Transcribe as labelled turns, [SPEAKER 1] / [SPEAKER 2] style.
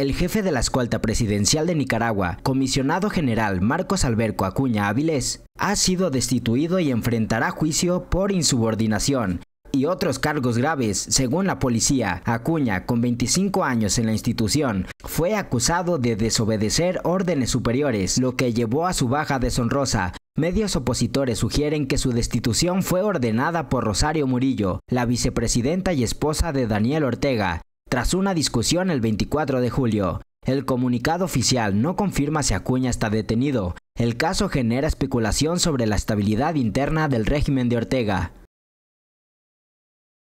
[SPEAKER 1] El jefe de la escolta presidencial de Nicaragua, comisionado general Marcos Alberco Acuña Avilés, ha sido destituido y enfrentará juicio por insubordinación y otros cargos graves, según la policía. Acuña, con 25 años en la institución, fue acusado de desobedecer órdenes superiores, lo que llevó a su baja deshonrosa. Medios opositores sugieren que su destitución fue ordenada por Rosario Murillo, la vicepresidenta y esposa de Daniel Ortega, tras una discusión el 24 de julio. El comunicado oficial no confirma si Acuña está detenido. El caso genera especulación sobre la estabilidad interna del régimen de Ortega.